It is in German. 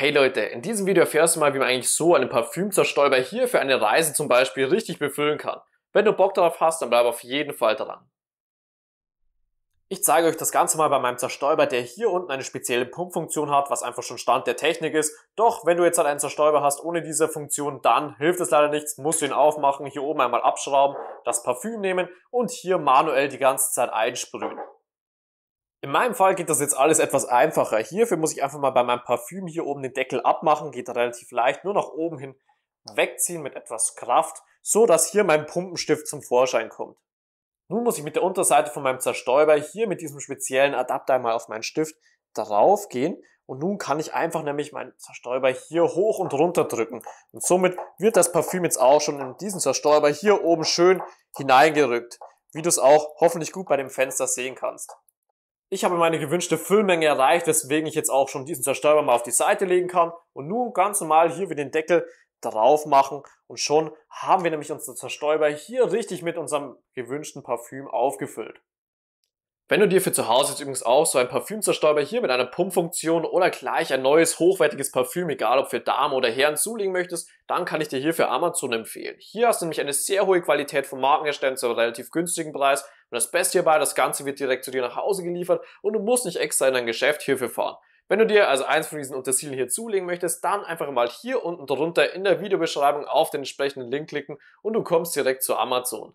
Hey Leute, in diesem Video erfährst du mal, wie man eigentlich so einen Parfümzerstäuber hier für eine Reise zum Beispiel richtig befüllen kann. Wenn du Bock darauf hast, dann bleib auf jeden Fall dran. Ich zeige euch das Ganze mal bei meinem Zerstäuber, der hier unten eine spezielle Pumpfunktion hat, was einfach schon Stand der Technik ist. Doch wenn du jetzt halt einen Zerstäuber hast ohne diese Funktion, dann hilft es leider nichts, musst du ihn aufmachen, hier oben einmal abschrauben, das Parfüm nehmen und hier manuell die ganze Zeit einsprühen. In meinem Fall geht das jetzt alles etwas einfacher. Hierfür muss ich einfach mal bei meinem Parfüm hier oben den Deckel abmachen, geht relativ leicht, nur nach oben hin wegziehen mit etwas Kraft, so dass hier mein Pumpenstift zum Vorschein kommt. Nun muss ich mit der Unterseite von meinem Zerstäuber hier mit diesem speziellen Adapter einmal auf meinen Stift drauf gehen und nun kann ich einfach nämlich meinen Zerstäuber hier hoch und runter drücken. Und somit wird das Parfüm jetzt auch schon in diesen Zerstäuber hier oben schön hineingerückt, wie du es auch hoffentlich gut bei dem Fenster sehen kannst. Ich habe meine gewünschte Füllmenge erreicht, weswegen ich jetzt auch schon diesen Zerstäuber mal auf die Seite legen kann und nun ganz normal hier wieder den Deckel drauf machen und schon haben wir nämlich unseren Zerstäuber hier richtig mit unserem gewünschten Parfüm aufgefüllt. Wenn du dir für zu Hause jetzt übrigens auch so einen Parfümzerstäuber hier mit einer Pumpfunktion oder gleich ein neues hochwertiges Parfüm, egal ob für Damen oder Herren, zulegen möchtest, dann kann ich dir hier für Amazon empfehlen. Hier hast du nämlich eine sehr hohe Qualität von Markenherstellern zu einem relativ günstigen Preis und das Beste hierbei, das Ganze wird direkt zu dir nach Hause geliefert und du musst nicht extra in dein Geschäft hierfür fahren. Wenn du dir also eins von diesen Unterzielen hier zulegen möchtest, dann einfach mal hier unten drunter in der Videobeschreibung auf den entsprechenden Link klicken und du kommst direkt zu Amazon.